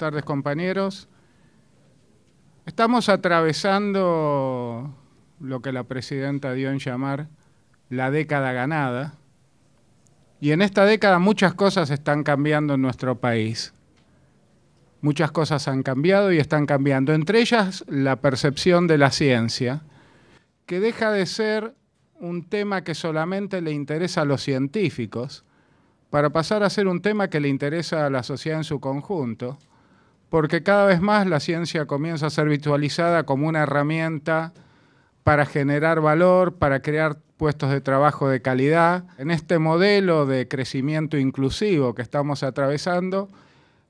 tardes compañeros. Estamos atravesando lo que la presidenta dio en llamar la década ganada. Y en esta década muchas cosas están cambiando en nuestro país. Muchas cosas han cambiado y están cambiando, entre ellas la percepción de la ciencia, que deja de ser un tema que solamente le interesa a los científicos, para pasar a ser un tema que le interesa a la sociedad en su conjunto porque cada vez más la ciencia comienza a ser visualizada como una herramienta para generar valor, para crear puestos de trabajo de calidad. En este modelo de crecimiento inclusivo que estamos atravesando,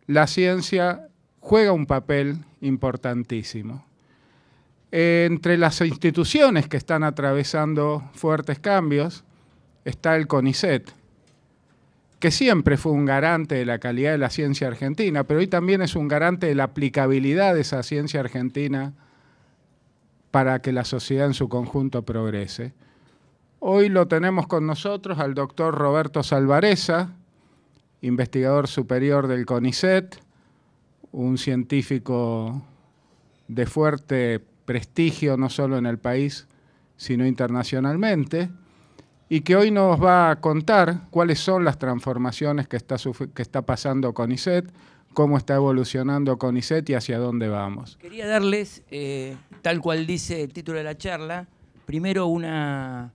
la ciencia juega un papel importantísimo. Entre las instituciones que están atravesando fuertes cambios está el CONICET, que siempre fue un garante de la calidad de la ciencia argentina, pero hoy también es un garante de la aplicabilidad de esa ciencia argentina para que la sociedad en su conjunto progrese. Hoy lo tenemos con nosotros al doctor Roberto Salvareza, investigador superior del CONICET, un científico de fuerte prestigio no solo en el país, sino internacionalmente y que hoy nos va a contar cuáles son las transformaciones que está, que está pasando CONICET, cómo está evolucionando CONICET y hacia dónde vamos. Quería darles, eh, tal cual dice el título de la charla, primero una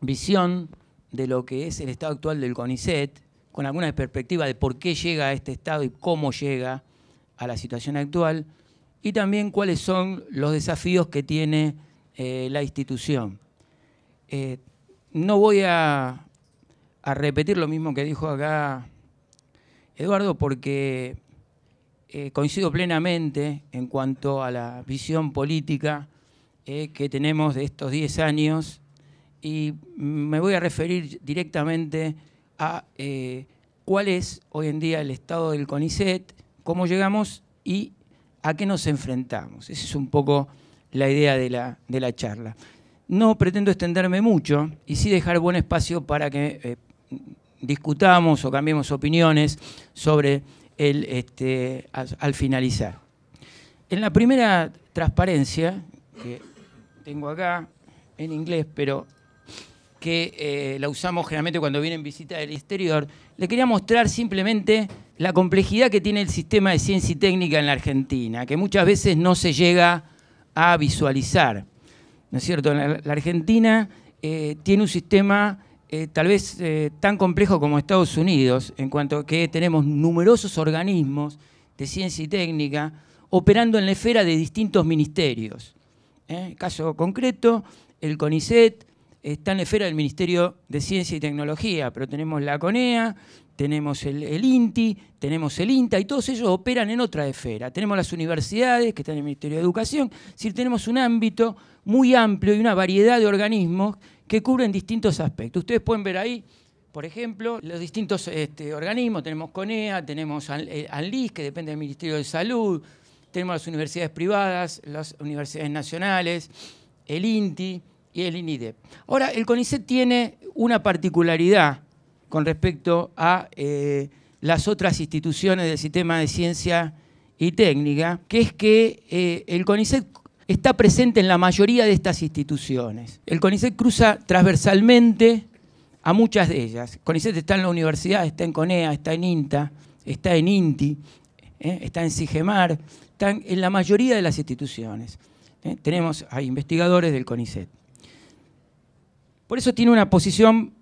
visión de lo que es el estado actual del CONICET, con alguna perspectiva de por qué llega a este estado y cómo llega a la situación actual, y también cuáles son los desafíos que tiene eh, la institución. Eh, no voy a, repetir lo mismo que dijo acá Eduardo, porque eh, coincido plenamente en cuanto a la visión política eh, que tenemos de estos 10 años y me voy a referir directamente a eh, cuál es hoy en día el estado del CONICET, cómo llegamos y a qué nos enfrentamos. Esa es un poco la idea de la charla. No pretendo extenderme mucho y sí dejar buen espacio para que eh, discutamos o cambiemos opiniones sobre el, este, al, finalizar. En la primera transparencia, que tengo acá en inglés, pero que eh, la usamos generalmente cuando vienen visitas del exterior, le quería mostrar simplemente la complejidad que tiene el sistema de ciencia y técnica en la Argentina, que muchas veces no se llega a visualizar es cierto? La, Argentina eh, tiene un sistema eh, tal vez eh, tan complejo como Estados Unidos, en cuanto que tenemos numerosos organismos de ciencia y técnica operando en la esfera de distintos ministerios. ¿Eh? Caso concreto, el CONICET está en la esfera del Ministerio de Ciencia y Tecnología, pero tenemos la CONEA, tenemos el, el INTI, tenemos el INTA, y todos ellos operan en otra esfera. Tenemos las universidades, que están en el Ministerio de Educación, es decir, tenemos un ámbito muy amplio y una variedad de organismos que cubren distintos aspectos. Ustedes pueden ver ahí, por ejemplo, los distintos este, organismos. Tenemos CONEA, tenemos eh, ANLIS, que depende del Ministerio de Salud, tenemos las universidades privadas, las universidades nacionales, el INTI y el INIDEP. Ahora, el CONICET tiene una particularidad con respecto a eh, las otras instituciones del sistema de ciencia y técnica, que es que eh, el CONICET está presente en la mayoría de estas instituciones. El CONICET cruza transversalmente a muchas de ellas. CONICET está en la universidad, está en CONEA, está en INTA, está en INTI, ¿eh? está en SIGEMAR, está en la mayoría de las instituciones. ¿eh? Tenemos a investigadores del CONICET. Por eso tiene una posición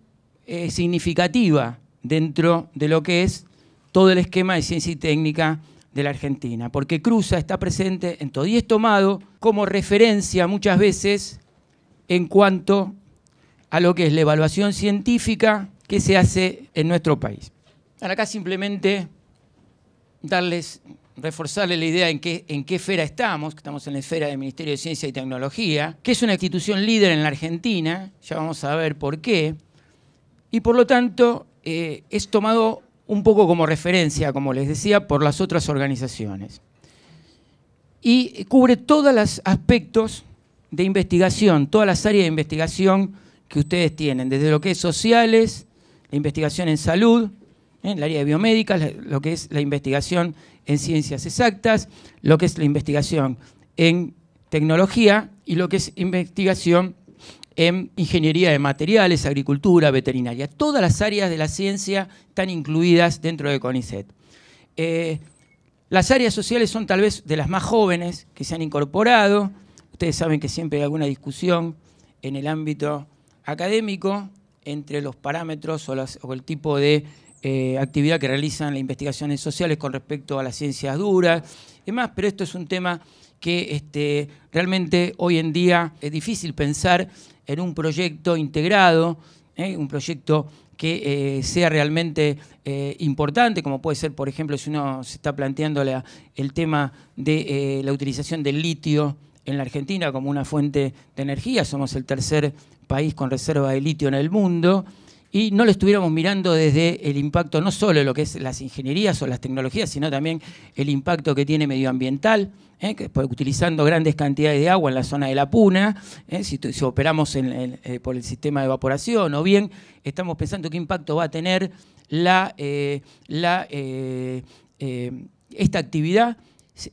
eh, significativa dentro de lo que es todo el esquema de ciencia y técnica de la Argentina, porque Cruza está presente en todo y es tomado como referencia muchas veces en cuanto a lo que es la evaluación científica que se hace en nuestro país. Ahora acá simplemente darles, reforzarles la idea en qué, en qué esfera estamos, que estamos en la esfera del Ministerio de Ciencia y Tecnología, que es una institución líder en la Argentina, ya vamos a ver por qué, y por lo tanto eh, es tomado un poco como referencia, como les decía, por las otras organizaciones. Y cubre todos los aspectos de investigación, todas las áreas de investigación que ustedes tienen, desde lo que es sociales, la investigación en salud, en ¿eh? el área de biomédicas, lo que es la investigación en ciencias exactas, lo que es la investigación en tecnología y lo que es investigación en ingeniería de materiales, agricultura, veterinaria. Todas las áreas de la ciencia están incluidas dentro de CONICET. Eh, las áreas sociales son tal vez de las más jóvenes que se han incorporado. Ustedes saben que siempre hay alguna discusión en el ámbito académico entre los parámetros o, el tipo de eh, actividad que realizan las investigaciones sociales con respecto a las ciencias duras y más, pero esto es un tema que este, realmente hoy en día es difícil pensar en un proyecto integrado, ¿eh? un proyecto que eh, sea realmente eh, importante, como puede ser, por ejemplo, si uno se está planteando el tema de la utilización del litio en la Argentina como una fuente de energía, somos el tercer país con reserva de litio en el mundo, y no lo estuviéramos mirando desde el impacto no solo de lo que es las ingenierías o las tecnologías, sino también el impacto que tiene medioambiental, ¿eh? pues, utilizando grandes cantidades de agua en la zona de la puna, ¿eh? si, operamos eh, por el sistema de evaporación, o bien estamos pensando qué impacto va a tener la esta actividad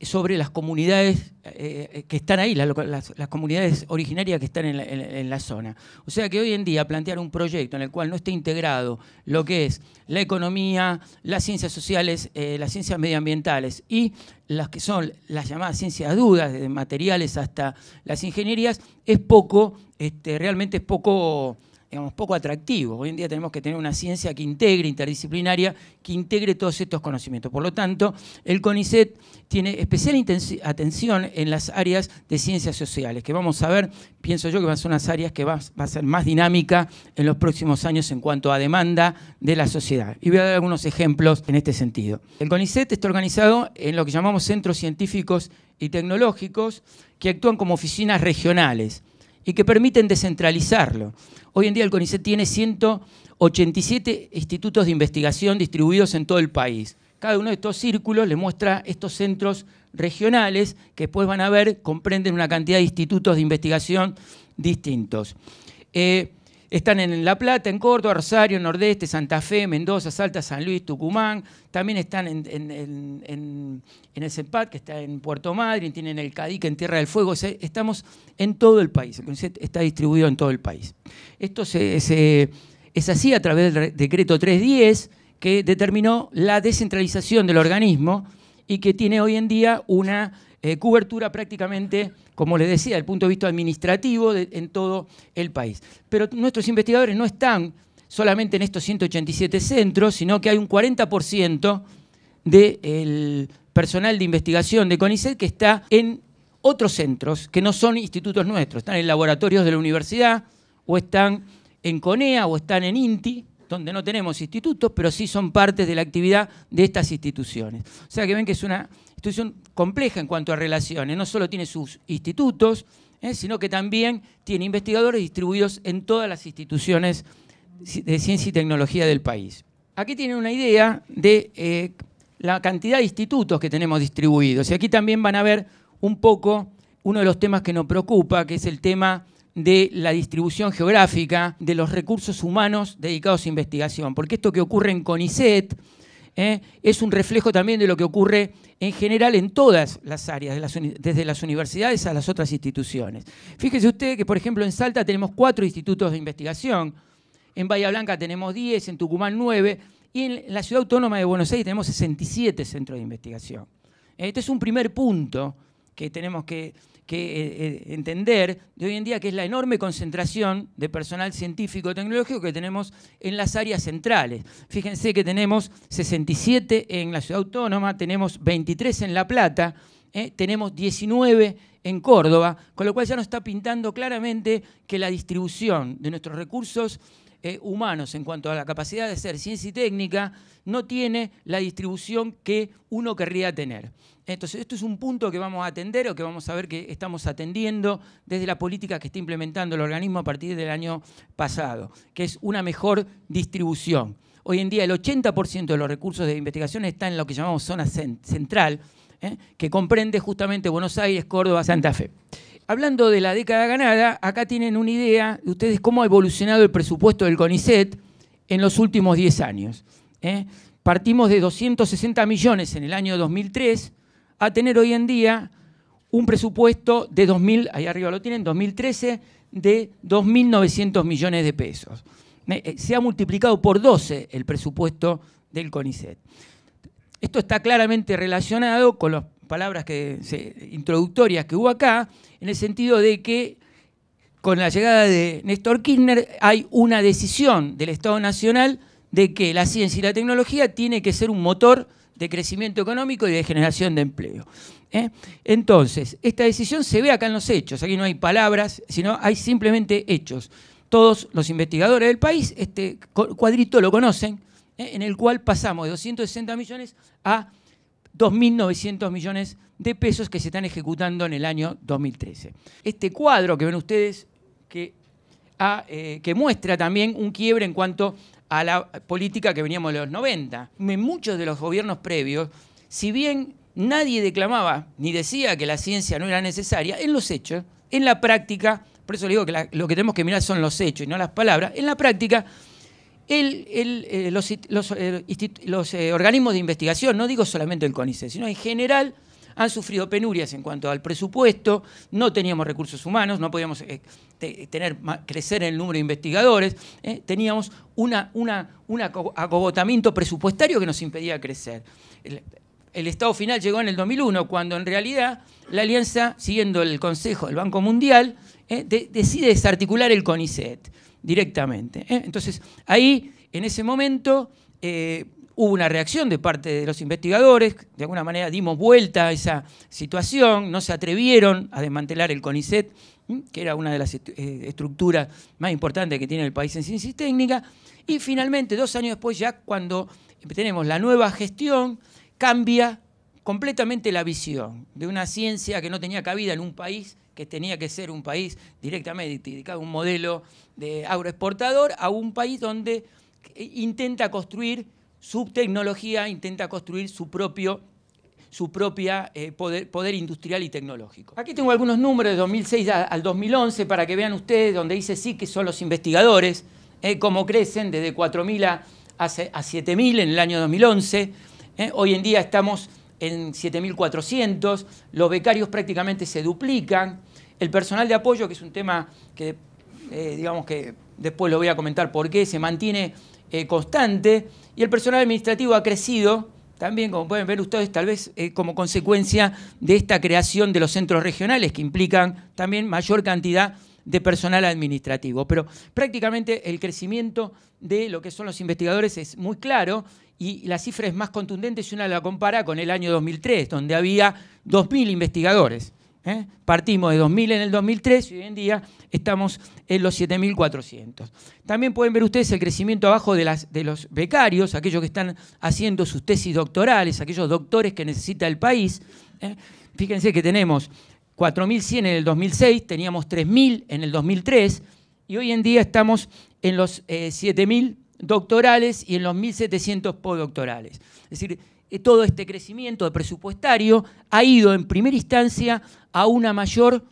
sobre las comunidades eh, eh, que están ahí, las, comunidades originarias que están en la, zona. O sea que hoy en día plantear un proyecto en el cual no esté integrado lo que es la economía, las ciencias sociales, eh, las ciencias medioambientales y las que son las llamadas ciencias dudas, desde materiales hasta las ingenierías, es poco, este, realmente es poco digamos, poco atractivo. Hoy en día tenemos que tener una ciencia que integre, interdisciplinaria, que integre todos estos conocimientos. Por lo tanto, el CONICET tiene especial atención en las áreas de ciencias sociales, que vamos a ver, pienso yo que van a ser unas áreas que va a ser más dinámica en los próximos años en cuanto a demanda de la sociedad. Y voy a dar algunos ejemplos en este sentido. El CONICET está organizado en lo que llamamos centros científicos y tecnológicos que actúan como oficinas regionales y que permiten descentralizarlo. Hoy en día el CONICET tiene 187 institutos de investigación distribuidos en todo el país. Cada uno de estos círculos le muestra estos centros regionales que después van a ver comprenden una cantidad de institutos de investigación distintos. Eh, están en La Plata, en Córdoba, Rosario, Nordeste, Santa Fe, Mendoza, Salta, San Luis, Tucumán. También están en, el CEPAT, que está en Puerto Madryn, tienen el CADIC en Tierra del Fuego. estamos en todo el país. está distribuido en todo el país. Esto es así a través del decreto 310, que determinó la descentralización del organismo y que tiene hoy en día una eh, cobertura prácticamente, como les decía, desde el punto de vista administrativo en todo el país. Pero nuestros investigadores no están solamente en estos 187 centros, sino que hay un 40% del personal de investigación de CONICET que está en otros centros que no son institutos nuestros, están en laboratorios de la universidad o están en CONEA o están en INTI, donde no tenemos institutos, pero sí son parte de la actividad de estas instituciones. O sea que ven que es una institución compleja en cuanto a relaciones, no solo tiene sus institutos, eh, sino que también tiene investigadores distribuidos en todas las instituciones de ciencia y tecnología del país. Aquí tienen una idea de eh, la cantidad de institutos que tenemos distribuidos. Y aquí también van a ver un poco uno de los temas que nos preocupa, que es el tema de la distribución geográfica de los recursos humanos dedicados a investigación. Porque esto que ocurre en CONICET, ¿eh? es un reflejo también de lo que ocurre en general en todas las áreas, desde las universidades a las otras instituciones. Fíjese usted que, por ejemplo, en Salta tenemos cuatro institutos de investigación, en Bahía Blanca tenemos diez en Tucumán nueve y en la Ciudad Autónoma de Buenos Aires tenemos 67 centros de investigación. Este es un primer punto que tenemos que que eh, eh, entender de hoy en día, que es la enorme concentración de personal científico tecnológico que tenemos en las áreas centrales. Fíjense que tenemos 67 en la ciudad autónoma, tenemos 23 en La Plata, eh, tenemos 19 en Córdoba, con lo cual ya nos está pintando claramente que la distribución de nuestros recursos eh, humanos en cuanto a la capacidad de ser ciencia y técnica, no tiene la distribución que uno querría tener. Entonces, esto es un punto que vamos a atender o que vamos a ver que estamos atendiendo desde la política que está implementando el organismo a partir del año pasado, que es una mejor distribución. Hoy en día el 80% de los recursos de investigación está en lo que llamamos zona central, ¿eh? que comprende justamente Buenos Aires, Córdoba, Santa Fe. Hablando de la década ganada, acá tienen una idea de ustedes cómo ha evolucionado el presupuesto del CONICET en los últimos 10 años. ¿eh? Partimos de 260 millones en el año 2003 a tener hoy en día un presupuesto de 2000, ahí arriba lo tienen, 2013, de 2.900 millones de pesos. Eh, se ha multiplicado por 12 el presupuesto del CONICET. Esto está claramente relacionado con los palabras que, introductorias que hubo acá, en el sentido de que con la llegada de Néstor Kirchner hay una decisión del Estado Nacional de que la ciencia y la tecnología tiene que ser un motor de crecimiento económico y de generación de empleo. ¿eh? Entonces, esta decisión se ve acá en los hechos, aquí no hay palabras, sino hay simplemente hechos. Todos los investigadores del país este cuadrito lo conocen, ¿eh? en el cual pasamos de 260 millones a 2.900 millones de pesos que se están ejecutando en el año 2013. Este cuadro que ven ustedes ah, eh, que, muestra también un quiebre en cuanto a la política que veníamos de los 90. muchos de los gobiernos previos, si bien nadie declamaba ni decía que la ciencia no era necesaria, en los hechos, en la práctica, por eso le digo que lo que tenemos que mirar son los hechos y no las palabras, en la práctica eh, los, eh, eh, organismos de investigación, no digo solamente el CONICET, sino en general han sufrido penurias en cuanto al presupuesto, no teníamos recursos humanos, no podíamos tener, crecer en el número de investigadores, teníamos un agobotamiento presupuestario que nos impedía crecer. El, estado final llegó en el 2001, cuando en realidad la alianza, siguiendo el consejo del Banco Mundial, decide desarticular el CONICET directamente. ¿eh? Entonces, ahí, en ese momento, eh, hubo una reacción de parte de los investigadores, de alguna manera dimos vuelta a esa situación, no se atrevieron a desmantelar el CONICET, que era una de las eh, estructuras más importantes que tiene el país en ciencia y técnica, y finalmente, dos años después, ya cuando tenemos la nueva gestión, cambia completamente la visión de una ciencia que no tenía cabida en un país que tenía que ser un país directamente dedicado a un modelo de agroexportador a un país donde intenta construir su tecnología, intenta construir su propio su propia eh, poder, industrial y tecnológico. Aquí tengo algunos números de 2006 al 2011 para que vean ustedes donde dice sí que son los investigadores, eh, cómo crecen desde 4.000 a, 7.000 en el año 2011. Eh, hoy en día estamos en 7.400, los becarios prácticamente se duplican, el personal de apoyo, que es un tema que, eh, digamos que después lo voy a comentar por qué, se mantiene eh, constante. Y el personal administrativo ha crecido también, como pueden ver ustedes, tal vez eh, como consecuencia de esta creación de los centros regionales, que implican también mayor cantidad de personal administrativo. Pero prácticamente el crecimiento de lo que son los investigadores es muy claro y la cifra es más contundente si uno la compara con el año 2003, donde había 2.000 investigadores. ¿eh? Partimos de 2.000 en el 2003 y hoy en día estamos en los 7.400. También pueden ver ustedes el crecimiento abajo de, las, de los becarios, aquellos que están haciendo sus tesis doctorales, aquellos doctores que necesita el país. ¿eh? Fíjense que tenemos 4.100 en el 2006, teníamos 3.000 en el 2003 y hoy en día estamos en los 7.000 eh, doctorales y en los 1.700 postdoctorales. Es decir, eh, todo este crecimiento presupuestario ha ido en primera instancia a una mayor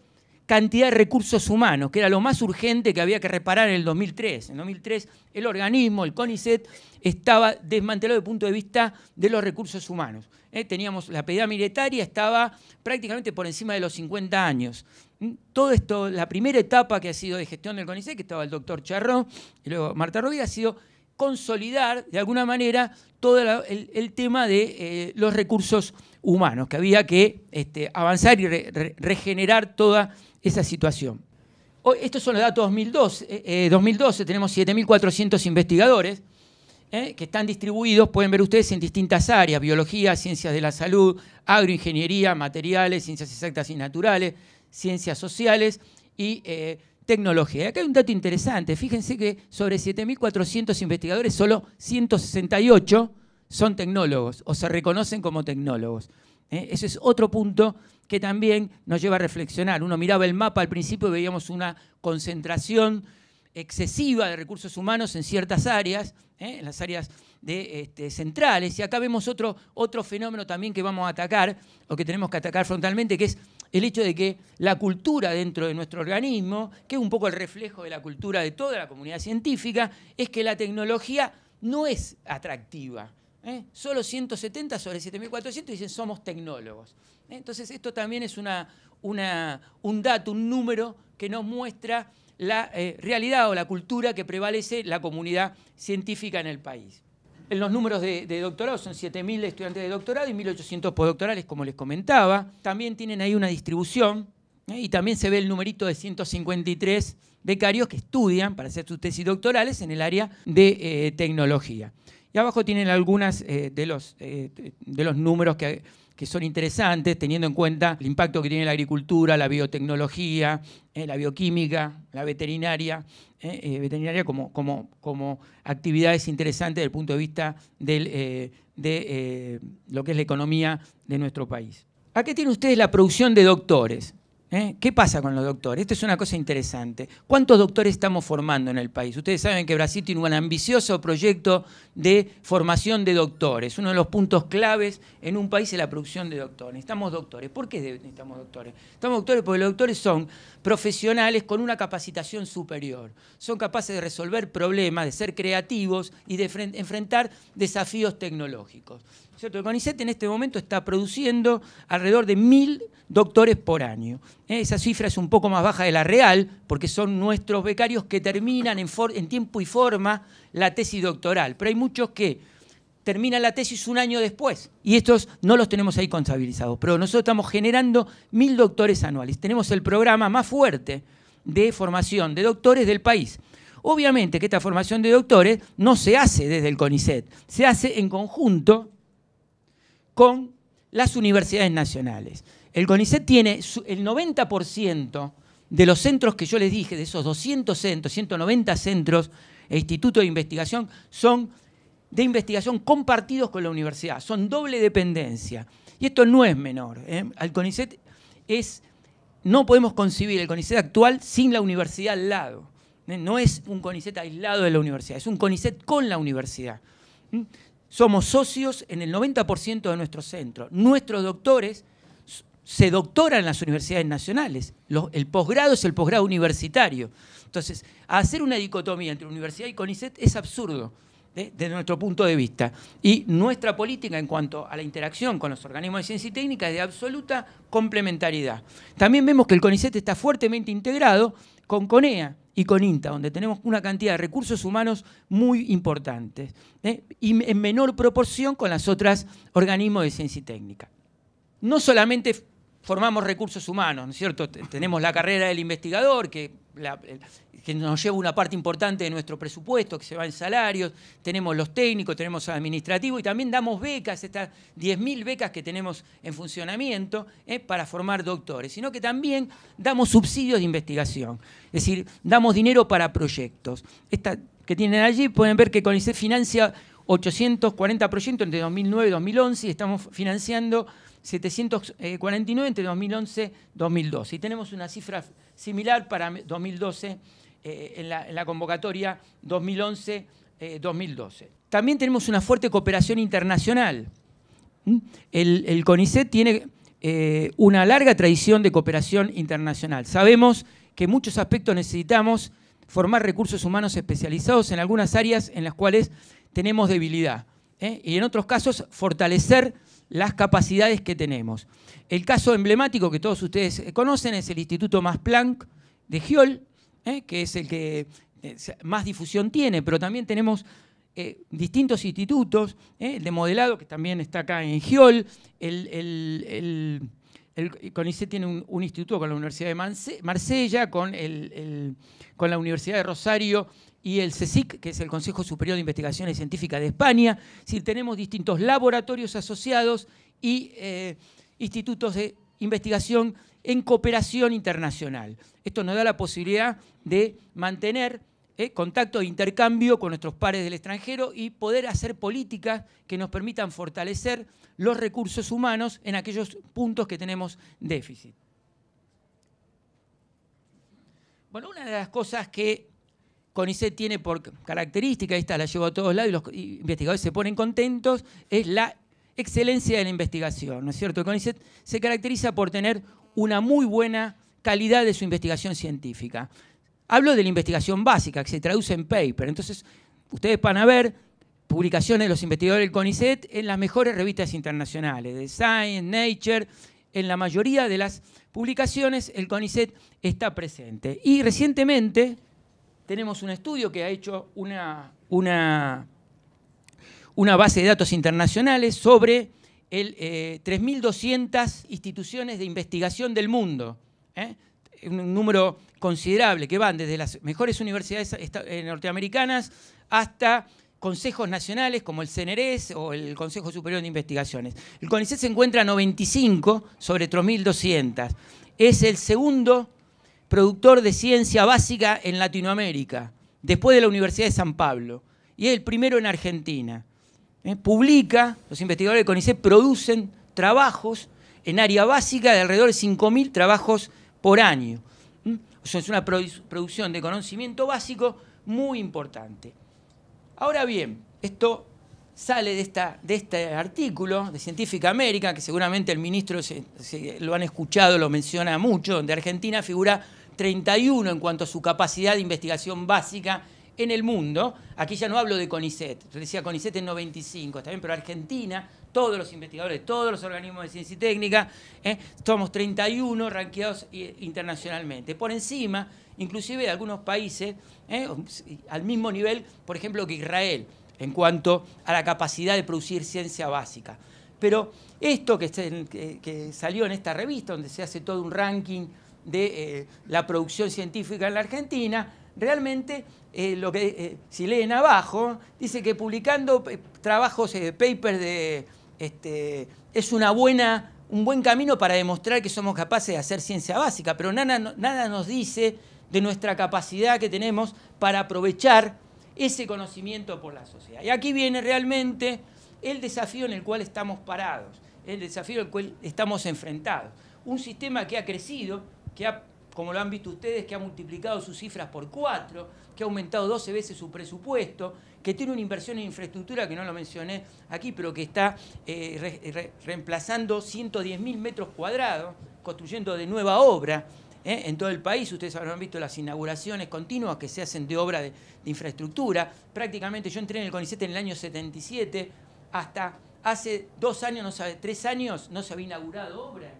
cantidad de recursos humanos, que era lo más urgente que había que reparar en el 2003. En 2003 el organismo, el CONICET, estaba desmantelado desde el punto de vista de los recursos humanos. ¿eh? Teníamos la pedida militaria, estaba prácticamente por encima de los 50 años. ¿Mm? Todo esto, la primera etapa que ha sido de gestión del CONICET, que estaba el doctor charrón y luego Marta Rovira, ha sido consolidar de alguna manera todo el, tema de eh, los recursos humanos, que había que este, avanzar y regenerar toda esa situación. Hoy, estos son los datos 2012. 2012 eh, eh, tenemos 7.400 investigadores que están distribuidos, pueden ver ustedes, en distintas áreas, biología, ciencias de la salud, agroingeniería, materiales, ciencias exactas y naturales, ciencias sociales y tecnología. Acá hay un dato interesante. Fíjense que sobre 7.400 investigadores, solo 168 son tecnólogos o se reconocen como tecnólogos. Eh, ese es otro punto que también nos lleva a reflexionar. Uno miraba el mapa al principio y veíamos una concentración excesiva de recursos humanos en ciertas áreas, eh, en las áreas de, este, centrales. Y acá vemos otro, otro fenómeno también que vamos a atacar o que tenemos que atacar frontalmente, que es el hecho de que la cultura dentro de nuestro organismo, que es un poco el reflejo de la cultura de toda la comunidad científica, es que la tecnología no es atractiva. ¿eh? Solo 170 sobre 7.400 dicen somos tecnólogos. ¿Eh? Entonces esto también es un dato, un número que nos muestra la eh, realidad o la cultura que prevalece la comunidad científica en el país. En los números de, doctorados doctorado son 7.000 estudiantes de doctorado y 1.800 postdoctorales, como les comentaba. También tienen ahí una distribución ¿eh? y también se ve el numerito de 153 becarios que estudian para hacer sus tesis doctorales en el área de eh, tecnología. Y abajo tienen algunas eh, de, los, de los números que que son interesantes teniendo en cuenta el impacto que tiene la agricultura, la biotecnología, eh, la bioquímica, la veterinaria, eh, eh, veterinaria como, actividades interesantes desde el punto de vista de lo que es la economía de nuestro país. ¿A qué tiene ustedes la producción de doctores. ¿Eh? ¿Qué pasa con los doctores? Esto es una cosa interesante. ¿Cuántos doctores estamos formando en el país? Ustedes saben que Brasil tiene un ambicioso proyecto de formación de doctores. Uno de los puntos claves en un país es la producción de doctores. Necesitamos doctores. ¿Por qué necesitamos doctores? Estamos doctores porque los doctores son profesionales con una capacitación superior. Son capaces de resolver problemas, de ser creativos y de enfrentar desafíos tecnológicos. El CONICET en este momento está produciendo alrededor de mil doctores por año. Eh, esa cifra es un poco más baja de la real, porque son nuestros becarios que terminan en, tiempo y forma la tesis doctoral. Pero hay muchos que terminan la tesis un año después. Y estos no los tenemos ahí contabilizados. Pero nosotros estamos generando mil doctores anuales. Tenemos el programa más fuerte de formación de doctores del país. Obviamente que esta formación de doctores no se hace desde el CONICET, se hace en conjunto con las universidades nacionales. El CONICET tiene el 90% de los centros que yo les dije, de esos 200 centros, 190 centros e institutos de investigación, son de investigación compartidos con la universidad, son doble dependencia. Y esto no es menor. El ¿eh? CONICET es, no podemos concebir el CONICET actual sin la universidad al lado. ¿eh? No es un CONICET aislado de la universidad, es un CONICET con la universidad. Somos socios en el 90% de nuestros centros. Nuestros doctores se doctora en las universidades nacionales. el posgrado es el posgrado universitario. Entonces, hacer una dicotomía entre universidad y CONICET es absurdo ¿eh? desde nuestro punto de vista. Y nuestra política en cuanto a la interacción con los organismos de ciencia y técnica es de absoluta complementariedad. También vemos que el CONICET está fuertemente integrado con CONEA y con INTA, donde tenemos una cantidad de recursos humanos muy importantes, ¿eh? y en menor proporción con las otras organismos de ciencia y técnica. No solamente formamos recursos humanos, ¿no es cierto? Tenemos la carrera del investigador, que, nos lleva una parte importante de nuestro presupuesto, que se va en salarios, tenemos los técnicos, tenemos administrativos y también damos becas, estas 10.000 becas que tenemos en funcionamiento ¿eh? para formar doctores, sino que también damos subsidios de investigación, es decir, damos dinero para proyectos. Esta que tienen allí pueden ver que CONICET financia 840 proyectos entre 2009 y 2011 y estamos financiando 749 eh, entre 2011-2012. Y tenemos una cifra similar para 2012 eh, en, la, convocatoria 2011-2012. Eh, También tenemos una fuerte cooperación internacional. ¿Mm? El, CONICET tiene una larga tradición de cooperación internacional. Sabemos que en muchos aspectos necesitamos formar recursos humanos especializados en algunas áreas en las cuales tenemos debilidad. Y en otros casos, fortalecer las capacidades que tenemos. El caso emblemático que todos ustedes conocen es el Instituto Max Planck de Giol, ¿eh? que es el que eh, más difusión tiene, pero también tenemos eh, distintos institutos, el de modelado, que también está acá en Giol, el el CONICET tiene un, instituto con la Universidad de Marsella, con, la Universidad de Rosario y el CSIC, que es el Consejo Superior de Investigaciones Científicas de España. Si tenemos distintos laboratorios asociados y eh, institutos de investigación en cooperación internacional. Esto nos da la posibilidad de mantener eh, contacto e intercambio con nuestros pares del extranjero y poder hacer políticas que nos permitan fortalecer los recursos humanos en aquellos puntos que tenemos déficit. Bueno, una de las cosas que CONICET tiene por característica, esta la llevo a todos lados y los investigadores se ponen contentos, es la excelencia de la investigación, ¿no es cierto? CONICET se caracteriza por tener una muy buena calidad de su investigación científica. Hablo de la investigación básica, que se traduce en paper. Entonces, ustedes van a ver publicaciones de los investigadores del CONICET en las mejores revistas internacionales, de Science, Nature, en la mayoría de las publicaciones el CONICET está presente. Y recientemente tenemos un estudio que ha hecho una, una, base de datos internacionales sobre 3.200 eh, instituciones de investigación del mundo. ¿eh? un número considerable que van desde las mejores universidades eh, norteamericanas hasta consejos nacionales como el CNRS o el Consejo Superior de Investigaciones. El CONICET se encuentra a 95 sobre 3.200. Es el segundo productor de ciencia básica en Latinoamérica, después de la Universidad de San Pablo, y es el primero en Argentina. Eh, publica, los investigadores del CONICET producen trabajos en área básica de alrededor de 5.000 trabajos por año. ¿Mm? es una producción de conocimiento básico muy importante. Ahora bien, esto sale de, esta, de este artículo de Científica América, que seguramente el ministro lo han escuchado, lo menciona mucho, donde Argentina figura 31 en cuanto a su capacidad de investigación básica en el mundo, aquí ya no hablo de CONICET, yo decía CONICET en 95, está bien, pero Argentina, todos los investigadores, todos los organismos de ciencia y técnica, eh, somos 31 ranqueados internacionalmente, por encima inclusive de algunos países eh, al mismo nivel, por ejemplo, que Israel, en cuanto a la capacidad de producir ciencia básica. Pero esto que, salió en esta revista, donde se hace todo un ranking de eh, la producción científica en la Argentina, realmente eh, lo que, eh, si leen abajo, dice que publicando eh, trabajos, papers este, es una buena, un buen camino para demostrar que somos capaces de hacer ciencia básica, pero nada, nada nos dice de nuestra capacidad que tenemos para aprovechar ese conocimiento por la sociedad. Y aquí viene realmente el desafío en el cual estamos parados, el desafío el cual estamos enfrentados. Un sistema que ha crecido, que ha como lo han visto ustedes, que ha multiplicado sus cifras por cuatro, que ha aumentado 12 veces su presupuesto, que tiene una inversión en infraestructura, que no lo mencioné aquí, pero que está eh, reemplazando 110.000 metros cuadrados, construyendo de nueva obra. Eh, en todo el país, ustedes habrán visto las inauguraciones continuas que se hacen de obra de, infraestructura. Prácticamente yo entré en el CONICET en el año 77, hasta hace dos años, no sabe, tres años, no se había inaugurado obra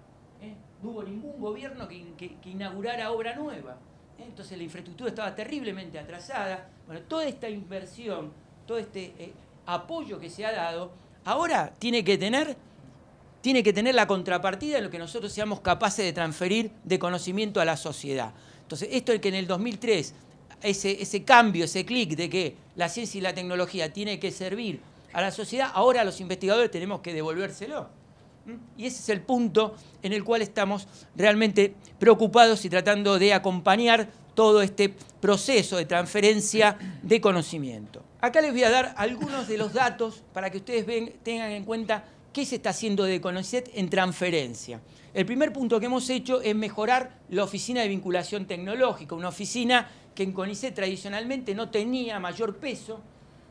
no hubo ningún gobierno que, inaugurara obra nueva. ¿Eh? Entonces la infraestructura estaba terriblemente atrasada. Bueno, toda esta inversión, todo este eh, apoyo que se ha dado, ahora tiene que tener tiene que tener la contrapartida en lo que nosotros seamos capaces de transferir de conocimiento a la sociedad. Entonces, esto es que en el 2003, ese, ese cambio, ese clic de que la ciencia y la tecnología tiene que servir a la sociedad, ahora los investigadores tenemos que devolvérselo. Y ese es el punto en el cual estamos realmente preocupados y tratando de acompañar todo este proceso de transferencia de conocimiento. Acá les voy a dar algunos de los datos para que ustedes tengan en cuenta qué se está haciendo de CONICET en transferencia. El primer punto que hemos hecho es mejorar la oficina de vinculación tecnológica, una oficina que en CONICET tradicionalmente no tenía mayor peso,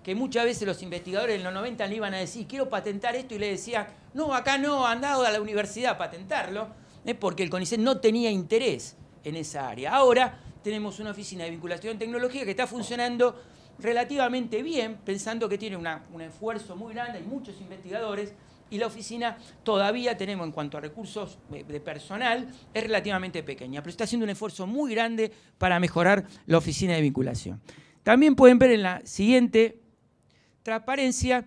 que muchas veces los investigadores en los 90 le iban a decir, quiero patentar esto, y le decía, no, acá no, han dado a la universidad a patentarlo, ¿eh? porque el CONICET no tenía interés en esa área. Ahora tenemos una oficina de vinculación tecnológica que está funcionando relativamente bien, pensando que tiene un esfuerzo muy grande, hay muchos investigadores, y la oficina todavía tenemos en cuanto a recursos eh, de personal, es relativamente pequeña, pero está haciendo un esfuerzo muy grande para mejorar la oficina de vinculación. También pueden ver en la siguiente transparencia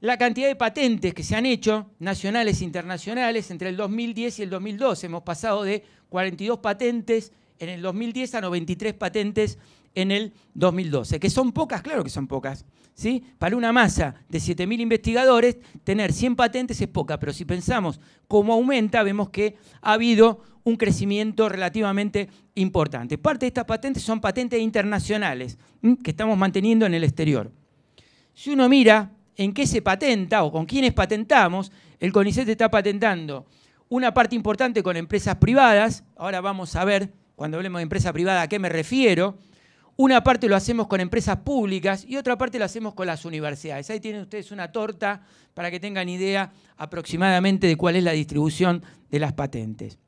la cantidad de patentes que se han hecho, nacionales e internacionales, entre el 2010 y el 2012. Hemos pasado de 42 patentes en el 2010 a 93 patentes en el 2012, que son pocas, claro que son pocas. ¿sí? Para una masa de 7.000 investigadores, tener 100 patentes es poca, pero si pensamos cómo aumenta, vemos que ha habido un crecimiento relativamente importante. Parte de estas patentes son patentes internacionales que estamos manteniendo en el exterior. Si uno mira en qué se patenta o con quiénes patentamos, el CONICET está patentando una parte importante con empresas privadas, ahora vamos a ver cuando hablemos de empresa privada a qué me refiero, una parte lo hacemos con empresas públicas y otra parte lo hacemos con las universidades. Ahí tienen ustedes una torta para que tengan idea aproximadamente de cuál es la distribución de las patentes.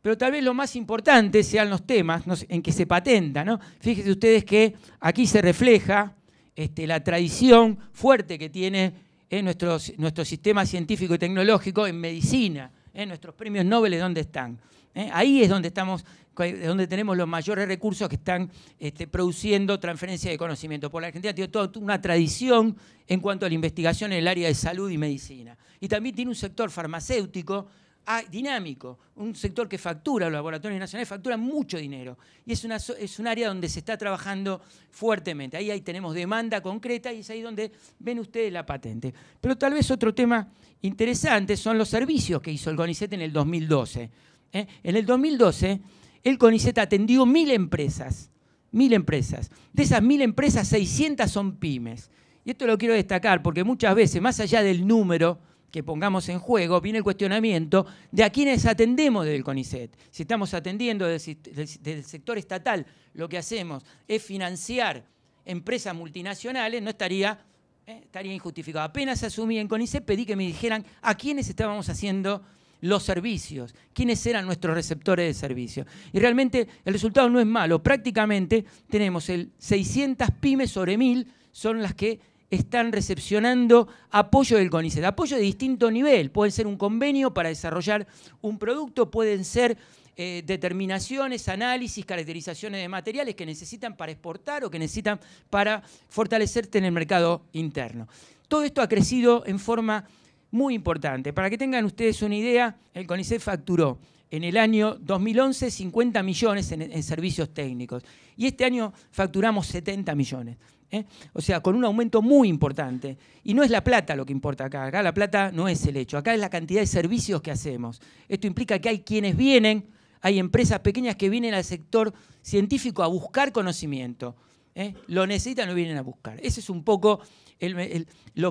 Pero tal vez lo más importante sean los temas en que se patenta. ¿no? Fíjense ustedes que aquí se refleja este, la tradición fuerte que tiene en nuestro sistema científico y tecnológico en medicina, en ¿eh? nuestros premios Nobel, ¿dónde están? ¿Eh? ahí es donde estamos, donde tenemos los mayores recursos que están este, produciendo transferencia de conocimiento. Por la Argentina tiene toda una tradición en cuanto a la investigación en el área de salud y medicina. Y también tiene un sector farmacéutico Ah, dinámico, un sector que factura, los laboratorios nacionales facturan mucho dinero y es, es un área donde se está trabajando fuertemente. Ahí, ahí tenemos demanda concreta y es ahí donde ven ustedes la patente. Pero tal vez otro tema interesante son los servicios que hizo el CONICET en el 2012. ¿eh? En el 2012 el CONICET atendió mil empresas, mil empresas. De esas mil empresas, 600 son pymes. Y esto lo quiero destacar porque muchas veces, más allá del número, que pongamos en juego, viene el cuestionamiento de a quiénes atendemos desde el CONICET. Si estamos atendiendo desde, el sector estatal, lo que hacemos es financiar empresas multinacionales, no estaría, eh, estaría injustificado. Apenas asumí en CONICET, pedí que me dijeran a quiénes estábamos haciendo los servicios, quiénes eran nuestros receptores de servicios. Y realmente el resultado no es malo. Prácticamente tenemos el 600 pymes sobre 1000 son las que están recepcionando apoyo del CONICET, apoyo de distinto nivel. Puede ser un convenio para desarrollar un producto, pueden ser eh, determinaciones, análisis, caracterizaciones de materiales que necesitan para exportar o que necesitan para fortalecerte en el mercado interno. Todo esto ha crecido en forma muy importante. Para que tengan ustedes una idea, el CONICET facturó en el año 2011 50 millones en servicios técnicos y este año facturamos 70 millones. ¿eh? O sea, con un aumento muy importante. Y no es la plata lo que importa acá. Acá la plata no es el hecho. Acá es la cantidad de servicios que hacemos. Esto implica que hay quienes vienen, hay empresas pequeñas que vienen al sector científico a buscar conocimiento. ¿eh? Lo necesitan, lo vienen a buscar. Ese es un poco lo,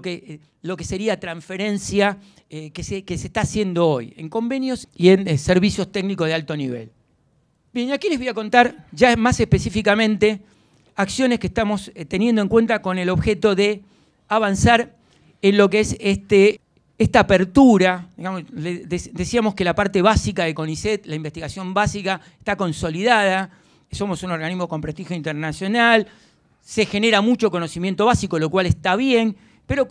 que, eh, lo, que, sería transferencia que, se, está haciendo hoy en convenios y en servicios técnicos de alto nivel. Bien, aquí les voy a contar ya más específicamente acciones que estamos eh, teniendo en cuenta con el objeto de avanzar en lo que es este, esta apertura. decíamos que la parte básica de CONICET, la investigación básica, está consolidada, somos un organismo con prestigio internacional, se genera mucho conocimiento básico, lo cual está bien, pero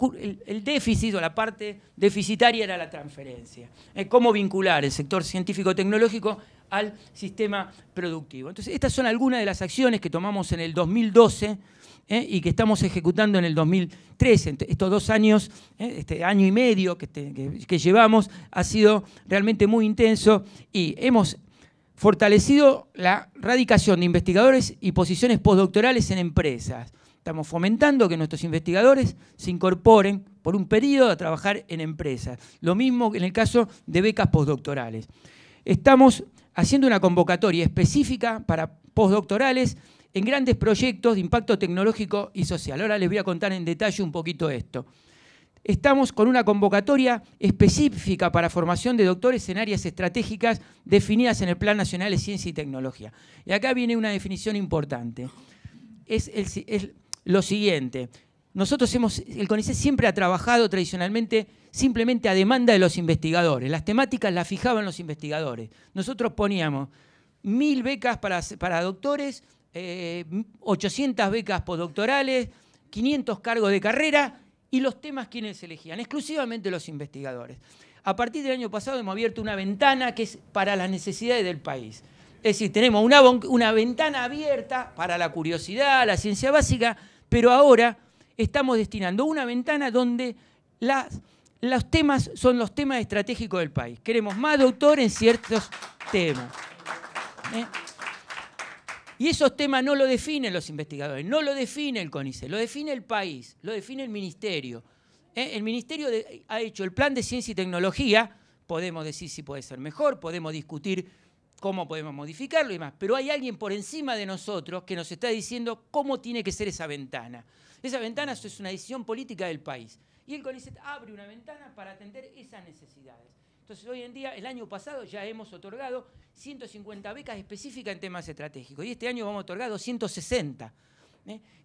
el, déficit o la parte deficitaria era la transferencia. Eh, cómo vincular el sector científico-tecnológico al sistema productivo. Entonces, estas son algunas de las acciones que tomamos en el 2012 eh, y que estamos ejecutando en el 2013. Estos dos años, eh, este año y medio este, que, llevamos, ha sido realmente muy intenso y hemos fortalecido la radicación de investigadores y posiciones postdoctorales en empresas. Estamos fomentando que nuestros investigadores se incorporen por un periodo a trabajar en empresas. Lo mismo en el caso de becas postdoctorales. Estamos haciendo una convocatoria específica para postdoctorales en grandes proyectos de impacto tecnológico y social. Ahora les voy a contar en detalle un poquito esto. Estamos con una convocatoria específica para formación de doctores en áreas estratégicas definidas en el Plan Nacional de Ciencia y Tecnología. Y acá viene una definición importante. Es, lo siguiente. Nosotros hemos, el CONICET siempre ha trabajado tradicionalmente simplemente a demanda de los investigadores. Las temáticas las fijaban los investigadores. Nosotros poníamos mil becas para, doctores, 800 eh, becas postdoctorales, 500 cargos de carrera y los temas quienes elegían, exclusivamente los investigadores. A partir del año pasado hemos abierto una ventana que es para las necesidades del país. Es decir, tenemos una, una ventana abierta para la curiosidad, la ciencia básica, pero ahora estamos destinando una ventana donde las los temas son los temas estratégicos del país. Queremos más doctor en ciertos temas. ¿eh? Y esos temas no lo definen los investigadores, no lo define el CONICET, lo define el país, lo define el ministerio. ¿eh? El ministerio ha hecho el plan de ciencia y tecnología, podemos decir si puede ser mejor, podemos discutir cómo podemos modificarlo y más, pero hay alguien por encima de nosotros que nos está diciendo cómo tiene que ser esa ventana. Esa ventana es una decisión política del país. Y el CONICET abre una ventana para atender esas necesidades. Entonces, hoy en día, el año pasado ya hemos otorgado 150 becas específicas en temas estratégicos y este año vamos a otorgar 260.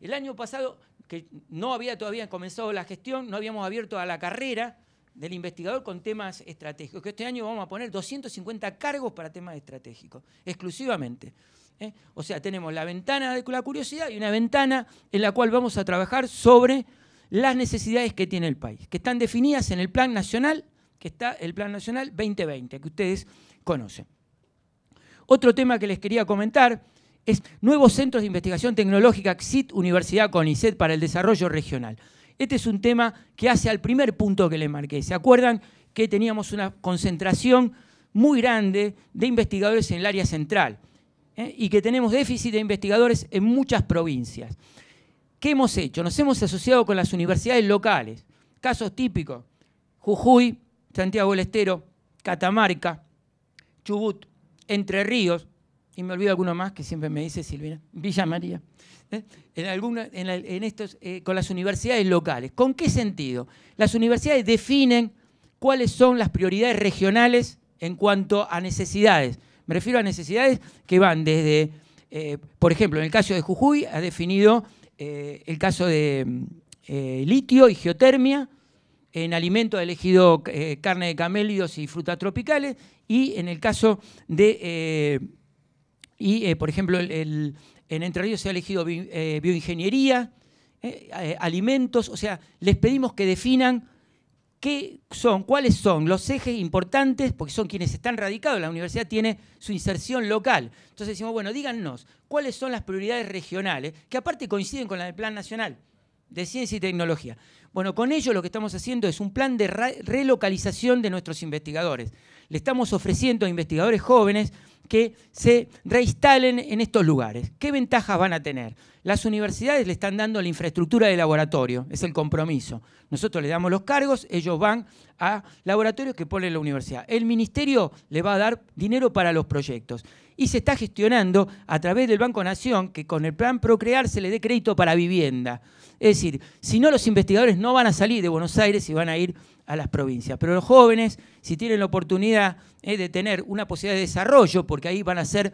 El año pasado, que no había todavía comenzado la gestión, no habíamos abierto a la carrera del investigador con temas estratégicos, que este año vamos a poner 250 cargos para temas estratégicos, exclusivamente. ¿Eh? O sea, tenemos la ventana de la curiosidad y una ventana en la cual vamos a trabajar sobre las necesidades que tiene el país, que están definidas en el Plan Nacional, que está el Plan Nacional 2020, que ustedes conocen. Otro tema que les quería comentar es nuevos centros de investigación tecnológica CIT, Universidad CONICET para el desarrollo regional. Este es un tema que hace al primer punto que le marqué. ¿Se acuerdan que teníamos una concentración muy grande de investigadores en el área central eh? y que tenemos déficit de investigadores en muchas provincias? ¿Qué hemos hecho? Nos hemos asociado con las universidades locales. Casos típicos. Jujuy, Santiago del Estero, Catamarca, Chubut, Entre Ríos, y me olvido alguno más que siempre me dice Silvina, Villa María, ¿eh? en alguna, en, estos, eh, con las universidades locales. ¿Con qué sentido? Las universidades definen cuáles son las prioridades regionales en cuanto a necesidades. Me refiero a necesidades que van desde, eh, por ejemplo, en el caso de Jujuy, ha definido eh, el caso de eh, litio y geotermia, en alimentos ha elegido eh, carne de camélidos y frutas tropicales, y en el caso de, y por ejemplo, en Entre Ríos se ha elegido bioingeniería, alimentos, o sea, les pedimos que definan ¿Qué son? ¿Cuáles son los ejes importantes? Porque son quienes están radicados. La universidad tiene su inserción local. Entonces decimos, bueno, díganos, ¿cuáles son las prioridades regionales? Que aparte coinciden con la del Plan Nacional de Ciencia y Tecnología. Bueno, con ello lo que estamos haciendo es un plan de relocalización de nuestros investigadores. Le estamos ofreciendo a investigadores jóvenes que se reinstalen en estos lugares. ¿Qué ventajas van a tener? Las universidades le están dando la infraestructura de laboratorio, es el compromiso. Nosotros le damos los cargos, ellos van a laboratorios que pone la universidad. El ministerio le va a dar dinero para los proyectos y se está gestionando a través del Banco Nación que con el plan Procrear se le dé crédito para vivienda. Es decir, si no los investigadores no van a salir de Buenos Aires y van a ir a las provincias. Pero los jóvenes, si tienen la oportunidad eh, de tener una posibilidad de desarrollo, porque ahí van a ser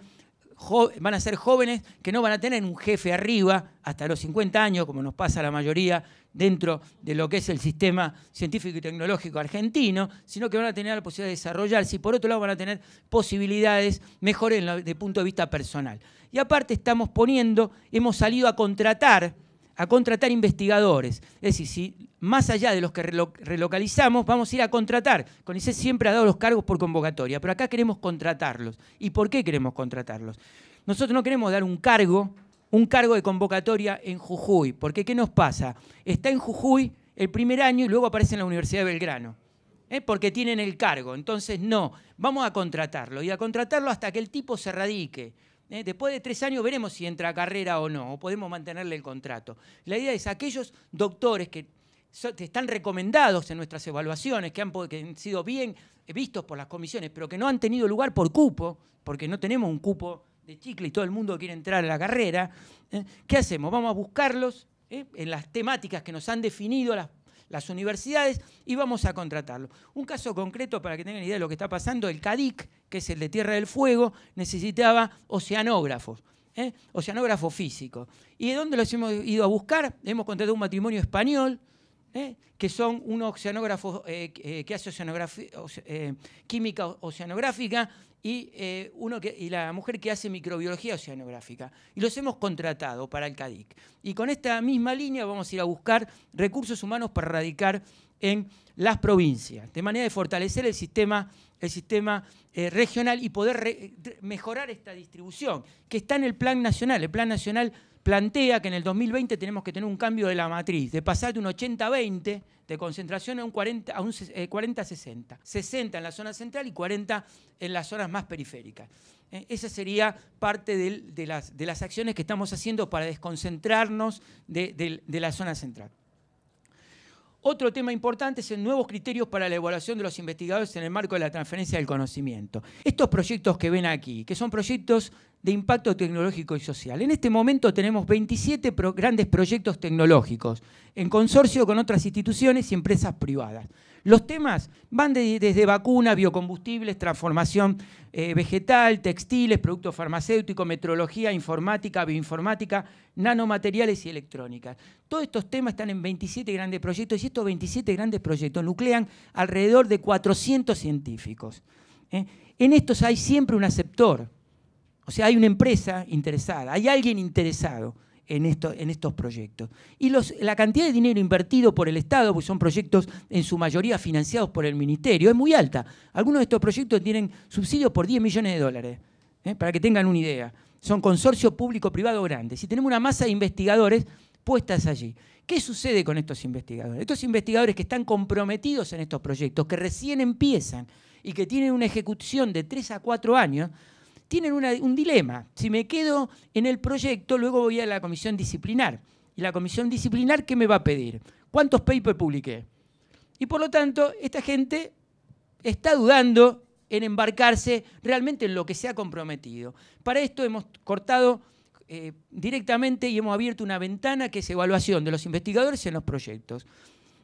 van a ser jóvenes que no van a tener un jefe arriba hasta los 50 años, como nos pasa a la mayoría dentro de lo que es el sistema científico y tecnológico argentino, sino que van a tener la posibilidad de desarrollarse y por otro lado van a tener posibilidades mejores desde el punto de vista personal. Y aparte estamos poniendo, hemos salido a contratar a contratar investigadores. Es decir, más allá de los que relocalizamos, vamos a ir a contratar. CONICET siempre ha dado los cargos por convocatoria, pero acá queremos contratarlos. ¿Y por qué queremos contratarlos? Nosotros no queremos dar un cargo, un cargo de convocatoria en Jujuy, porque ¿qué nos pasa? Está en Jujuy el primer año y luego aparece en la Universidad de Belgrano. ¿eh? porque tienen el cargo. Entonces, no, vamos a contratarlo y a contratarlo hasta que el tipo se radique. ¿eh? Después de tres años veremos si entra a carrera o no, o podemos mantenerle el contrato. La idea es aquellos doctores que están recomendados en nuestras evaluaciones, que han, sido bien vistos por las comisiones, pero que no han tenido lugar por cupo, porque no tenemos un cupo de chicle y todo el mundo quiere entrar a la carrera, ¿eh? ¿qué hacemos? Vamos a buscarlos ¿eh? en las temáticas que nos han definido las las universidades y vamos a contratarlo. Un caso concreto para que tengan idea de lo que está pasando, el CADIC, que es el de Tierra del Fuego, necesitaba oceanógrafos. oceanógrafos ¿eh? oceanógrafo físico. ¿Y de dónde los hemos ido a buscar? Hemos contratado un matrimonio español, ¿eh? que son unos oceanógrafos eh, que hace química oceanográfica y, eh, uno y la mujer que hace microbiología oceanográfica. Y los hemos contratado para el CADIC. Y con esta misma línea vamos a ir a buscar recursos humanos para radicar en las provincias, de manera de fortalecer el sistema, el sistema eh, regional y poder mejorar esta distribución, que está en el Plan Nacional. El Plan Nacional plantea que en el 2020 tenemos que tener un cambio de la matriz, de pasar de un 80-20 de concentración a un 40-60. A 60. 60 eh, en la zona central y 40 en las zonas más periféricas. Eh, esa sería parte de, las, de, las, acciones que estamos haciendo para desconcentrarnos de, la zona central. Otro tema importante es el nuevos criterios para la evaluación de los investigadores en el marco de la transferencia del conocimiento. Estos proyectos que ven aquí, que son proyectos de impacto tecnológico y social. En este momento tenemos 27 grandes proyectos tecnológicos en consorcio con otras instituciones y empresas privadas. Los temas van desde vacunas, biocombustibles, transformación eh, vegetal, textiles, productos farmacéuticos, metrología, informática, bioinformática, nanomateriales y electrónica. Todos estos temas están en 27 grandes proyectos y estos 27 grandes proyectos nuclean alrededor de 400 científicos. ¿eh? En estos hay siempre un aceptor, o sea, hay una empresa interesada, hay alguien interesado en, esto, en estos proyectos. Y la cantidad de dinero invertido por el Estado, porque son proyectos en su mayoría financiados por el Ministerio, es muy alta. Algunos de estos proyectos tienen subsidios por 10 millones de dólares, ¿eh? para que tengan una idea. Son consorcios público-privado grandes. Y tenemos una masa de investigadores puestas allí. ¿Qué sucede con estos investigadores? Estos investigadores que están comprometidos en estos proyectos, que recién empiezan y que tienen una ejecución de 3 a 4 años, tienen un dilema. Si me quedo en el proyecto, luego voy a la comisión disciplinar. ¿Y la comisión disciplinar qué me va a pedir? ¿Cuántos papers publiqué? Y por lo tanto, esta gente está dudando en embarcarse realmente en lo que se ha comprometido. Para esto hemos cortado eh, directamente y hemos abierto una ventana que es evaluación de los investigadores en los proyectos.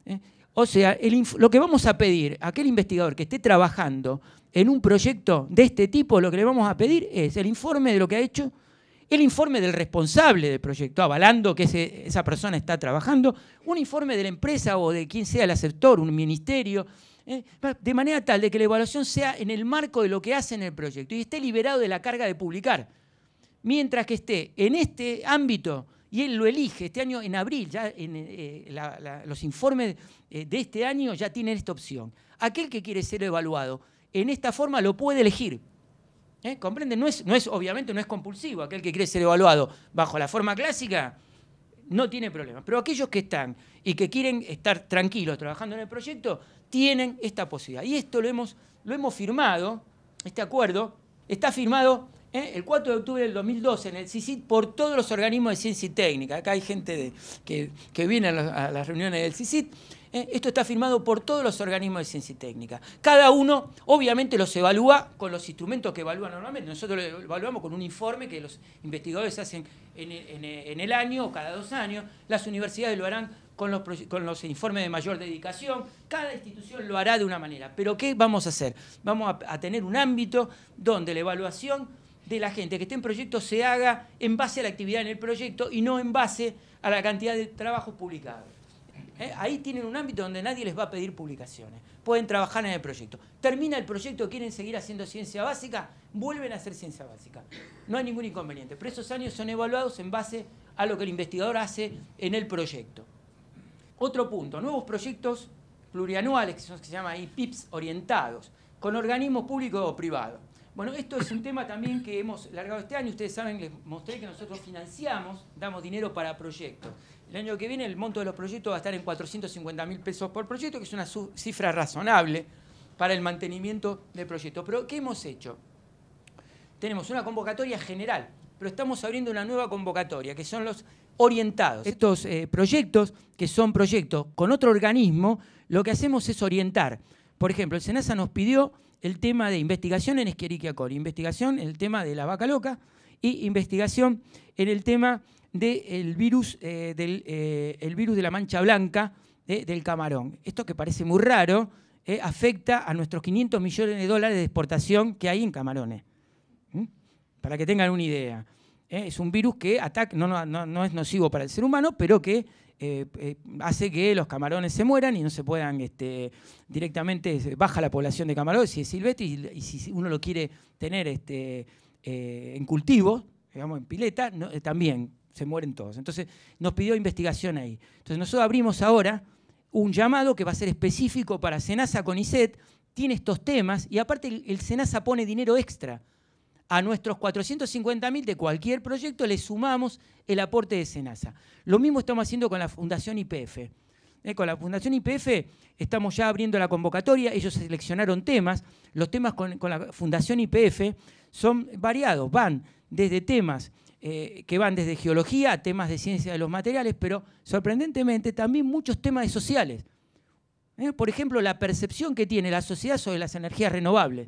Eh, o sea, lo que vamos a pedir a aquel investigador que esté trabajando en un proyecto de este tipo, lo que le vamos a pedir es el informe de lo que ha hecho, el informe del responsable del proyecto, avalando que esa persona está trabajando, un informe de la empresa o de quien sea el aceptor, un ministerio, ¿eh? de manera tal de que la evaluación sea en el marco de lo que hace en el proyecto y esté liberado de la carga de publicar. Mientras que esté en este ámbito y él lo elige este año en abril, ya en, eh, los informes eh, de este año ya tienen esta opción. Aquel que quiere ser evaluado en esta forma lo puede elegir. ¿Eh? ¿Comprende? No es, no es, obviamente no es compulsivo. Aquel que quiere ser evaluado bajo la forma clásica no tiene problema. Pero aquellos que están y que quieren estar tranquilos trabajando en el proyecto tienen esta posibilidad. Y esto lo hemos, lo hemos firmado, este acuerdo está firmado ¿eh? el 4 de octubre del 2012 en el CICIT por todos los organismos de ciencia y técnica. Acá hay gente que, viene a, las reuniones del CICIT. ¿eh? Esto está firmado por todos los organismos de ciencia y técnica. Cada uno, obviamente, los evalúa con los instrumentos que evalúan normalmente. Nosotros lo evaluamos con un informe que los investigadores hacen en, el año o cada dos años. Las universidades lo harán con los, con los, informes de mayor dedicación. Cada institución lo hará de una manera. Pero ¿qué vamos a hacer? Vamos a tener un ámbito donde la evaluación de la gente que esté en proyecto se haga en base a la actividad en el proyecto y no en base a la cantidad de trabajos publicados. ¿Eh? Ahí tienen un ámbito donde nadie les va a pedir publicaciones. Pueden trabajar en el proyecto. Termina el proyecto, quieren seguir haciendo ciencia básica, vuelven a hacer ciencia básica. No hay ningún inconveniente. Pero esos años son evaluados en base a lo que el investigador hace en el proyecto. Otro punto, nuevos proyectos plurianuales, que son que se llaman ahí PIPs orientados, con organismos públicos o privados. Bueno, esto es un tema también que hemos largado este año. Ustedes saben, les mostré que nosotros financiamos, damos dinero para proyectos. El año que viene el monto de los proyectos va a estar en 450 mil pesos por proyecto, que es una cifra razonable para el mantenimiento de proyectos. Pero, ¿qué hemos hecho? Tenemos una convocatoria general, pero estamos abriendo una nueva convocatoria, que son los orientados. Estos eh, proyectos, que son proyectos con otro organismo, lo que hacemos es orientar. Por ejemplo, el SENASA nos pidió el tema de investigación en Esqueriquia investigación en el tema de la vaca loca y investigación en el tema del eh, virus, eh, eh, virus de la mancha blanca del camarón. Esto que parece muy raro, afecta a nuestros 500 millones de dólares de exportación que hay en camarones. ¿Mm? Para que tengan una idea. ¿eh? es un virus que ataca, no, es nocivo para el ser humano, pero que eh, eh, hace que los camarones se mueran y no se puedan este, directamente, baja la población de camarones si es silvestre y, si uno lo quiere tener este, en cultivo, digamos en pileta, también se mueren todos. Entonces nos pidió investigación ahí. Entonces nosotros abrimos ahora un llamado que va a ser específico para Senasa con ISET, tiene estos temas y aparte el Senasa pone dinero extra a nuestros 450.000 de cualquier proyecto le sumamos el aporte de SENASA. Lo mismo estamos haciendo con la Fundación IPF. Eh, con la Fundación IPF estamos ya abriendo la convocatoria, ellos seleccionaron temas. Los temas con, la Fundación IPF son variados, van desde temas eh, que van desde geología temas de ciencia de los materiales, pero sorprendentemente también muchos temas sociales. Eh, por ejemplo, la percepción que tiene la sociedad sobre las energías renovables.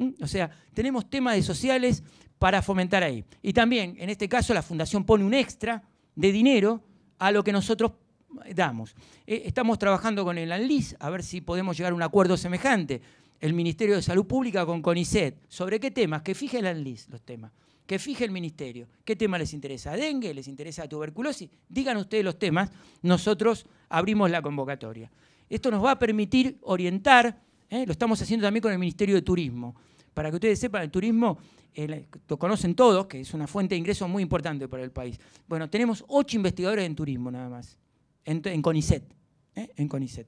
¿Mm? O sea, tenemos temas de sociales para fomentar ahí. Y también, en este caso, la Fundación pone un extra de dinero a lo que nosotros damos. Eh, estamos trabajando con el ANLIS a ver si podemos llegar a un acuerdo semejante. El Ministerio de Salud Pública con CONICET. ¿Sobre qué temas? Que fije el ANLIS los temas. Que fije el Ministerio. ¿Qué tema les interesa? ¿Dengue? ¿Les interesa tuberculosis? Digan ustedes los temas. Nosotros abrimos la convocatoria. Esto nos va a permitir orientar, ¿eh? lo estamos haciendo también con el Ministerio de Turismo para que ustedes sepan, el turismo lo conocen todos, que es una fuente de ingresos muy importante para el país. Bueno, tenemos ocho investigadores en turismo nada más, en, CONICET. ¿eh? En CONICET.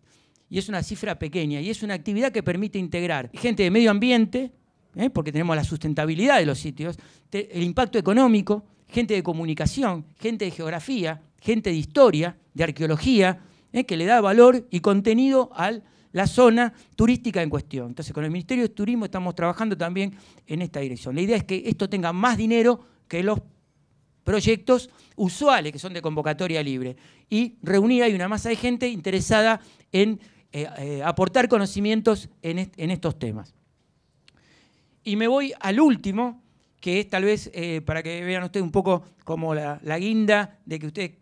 Y es una cifra pequeña y es una actividad que permite integrar gente de medio ambiente, ¿eh? porque tenemos la sustentabilidad de los sitios, el impacto económico, gente de comunicación, gente de geografía, gente de historia, de arqueología, ¿eh? que le da valor y contenido al la zona turística en cuestión. Entonces, con el Ministerio de Turismo estamos trabajando también en esta dirección. La idea es que esto tenga más dinero que los proyectos usuales, que son de convocatoria libre, y reunir ahí una masa de gente interesada en eh, eh, aportar conocimientos en, estos temas. Y me voy al último, que es tal vez eh, para que vean ustedes un poco como la, guinda de que ustedes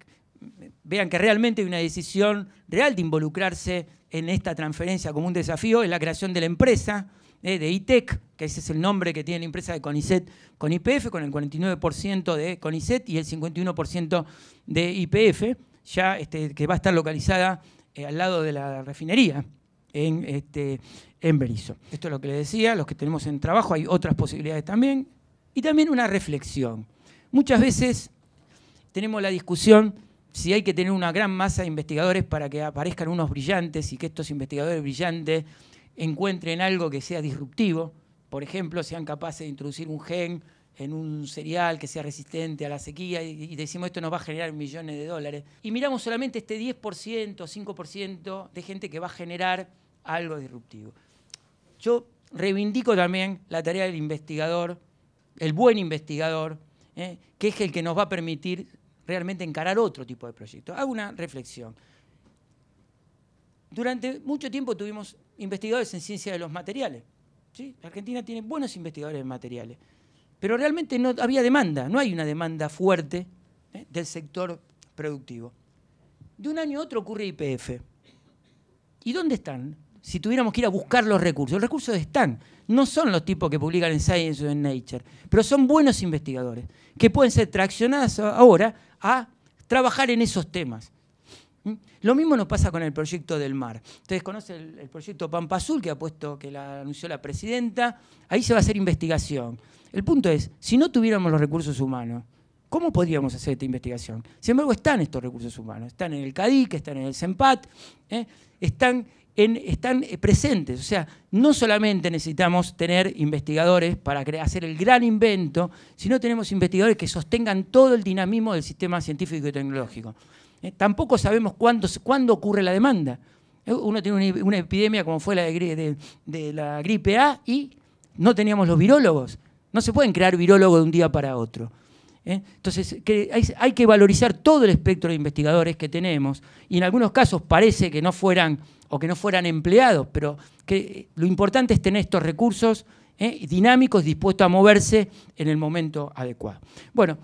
vean que realmente hay una decisión real de involucrarse en esta transferencia como un desafío es la creación de la empresa eh, de ITEC, que ese es el nombre que tiene la empresa de CONICET con IPF, con el 49% de CONICET y el 51% de IPF, ya este, que va a estar localizada eh, al lado de la refinería en, este, en Berizo. Esto es lo que le decía, los que tenemos en trabajo, hay otras posibilidades también. Y también una reflexión. Muchas veces tenemos la discusión si hay que tener una gran masa de investigadores para que aparezcan unos brillantes y que estos investigadores brillantes encuentren algo que sea disruptivo, por ejemplo, sean capaces de introducir un gen en un cereal que sea resistente a la sequía y, decimos esto nos va a generar millones de dólares. Y miramos solamente este 10%, 5% de gente que va a generar algo disruptivo. Yo reivindico también la tarea del investigador, el buen investigador, ¿eh? que es el que nos va a permitir realmente encarar otro tipo de proyectos. Hago una reflexión. Durante mucho tiempo tuvimos investigadores en ciencia de los materiales. Argentina tiene buenos investigadores en materiales, pero realmente no había demanda, no hay una demanda fuerte ¿eh? del sector productivo. De un año a otro ocurre IPF. ¿Y dónde están si tuviéramos que ir a buscar los recursos. Los recursos están. No son los tipos que publican en Science o en Nature, pero son buenos investigadores que pueden ser traccionados ahora a trabajar en esos temas. ¿Mm? Lo mismo nos pasa con el proyecto del mar. Ustedes conocen el, proyecto Pampa Azul que ha puesto, que la anunció la presidenta. Ahí se va a hacer investigación. El punto es, si no tuviéramos los recursos humanos, ¿cómo podríamos hacer esta investigación? Sin embargo, están estos recursos humanos. Están en el CADIC, están en el CEMPAT, ¿eh? están están eh, presentes. O sea, no solamente necesitamos tener investigadores para hacer el gran invento, sino tenemos investigadores que sostengan todo el dinamismo del sistema científico y tecnológico. Eh, tampoco sabemos cuándo, ocurre la demanda. Eh, uno tiene una, epidemia como fue la de, la gripe A y no teníamos los virólogos. No se pueden crear virólogos de un día para otro. Entonces, hay que valorizar todo el espectro de investigadores que tenemos y en algunos casos parece que no fueran o que no fueran empleados, pero que eh, lo importante es tener estos recursos eh, dinámicos dispuestos a moverse en el momento adecuado. Bueno,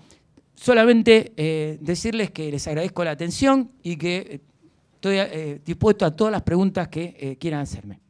solamente eh, decirles que les agradezco la atención y que estoy dispuesto a todas las preguntas que quieran hacerme.